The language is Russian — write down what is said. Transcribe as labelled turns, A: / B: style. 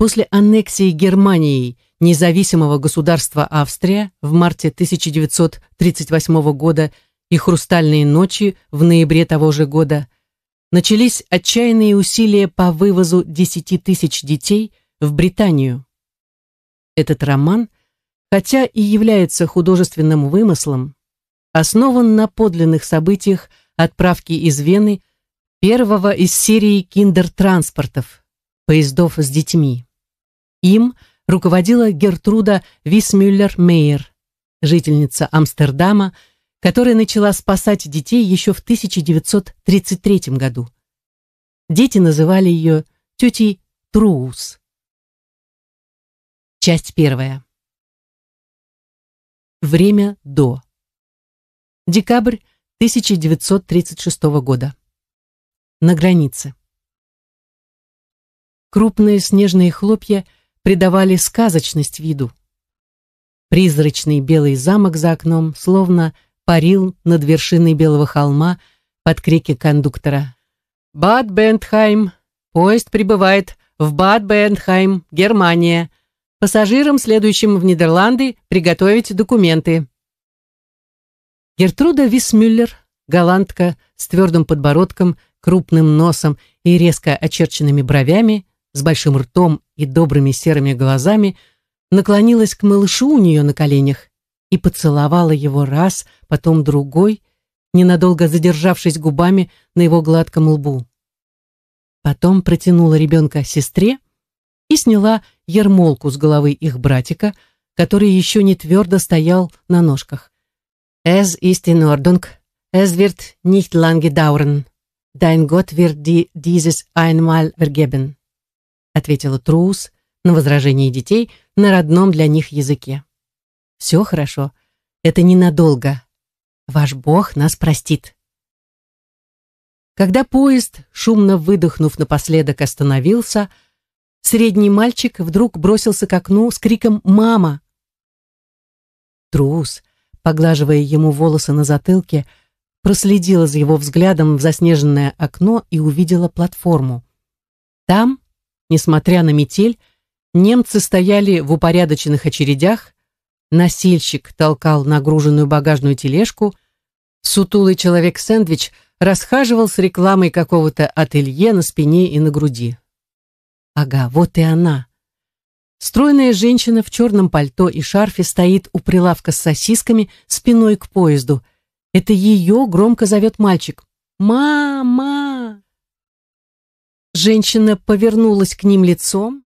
A: После аннексии Германией независимого государства Австрия в марте 1938 года и «Хрустальные ночи» в ноябре того же года начались отчаянные усилия по вывозу 10 тысяч детей в Британию. Этот роман, хотя и является художественным вымыслом, основан на подлинных событиях отправки из Вены первого из серии киндертранспортов, поездов с детьми. Им руководила Гертруда Висмюллер-Мейер, жительница Амстердама, которая начала спасать детей еще в 1933 году. Дети называли ее тетей Труус. Часть первая. Время до. Декабрь 1936 года. На границе. Крупные снежные хлопья – придавали сказочность виду. Призрачный белый замок за окном словно парил над вершиной белого холма под крики кондуктора. «Бад Бендхайм! Поезд прибывает в Бад Бендхайм, Германия! Пассажирам, следующим в Нидерланды, приготовить документы!» Гертруда Висмюллер, голландка с твердым подбородком, крупным носом и резко очерченными бровями, с большим ртом и добрыми серыми глазами наклонилась к малышу у нее на коленях и поцеловала его раз, потом другой, ненадолго задержавшись губами на его гладком лбу. Потом протянула ребенка сестре и сняла ермолку с головы их братика, который еще не твердо стоял на ножках. «Эз истин ордунг, эз wird nicht lange dauern. Dein Gott wird dir dieses einmal vergeben» ответила Трус на возражение детей на родном для них языке. Все хорошо. Это ненадолго. Ваш Бог нас простит. Когда поезд, шумно выдохнув напоследок, остановился, средний мальчик вдруг бросился к окну с криком «Мама!». Трус, поглаживая ему волосы на затылке, проследила за его взглядом в заснеженное окно и увидела платформу. Там Несмотря на метель, немцы стояли в упорядоченных очередях, носильщик толкал нагруженную багажную тележку, сутулый человек-сэндвич расхаживал с рекламой какого-то ателье на спине и на груди. Ага, вот и она. Стройная женщина в черном пальто и шарфе стоит у прилавка с сосисками спиной к поезду. Это ее громко зовет мальчик. «Мама!» Женщина повернулась к ним лицом,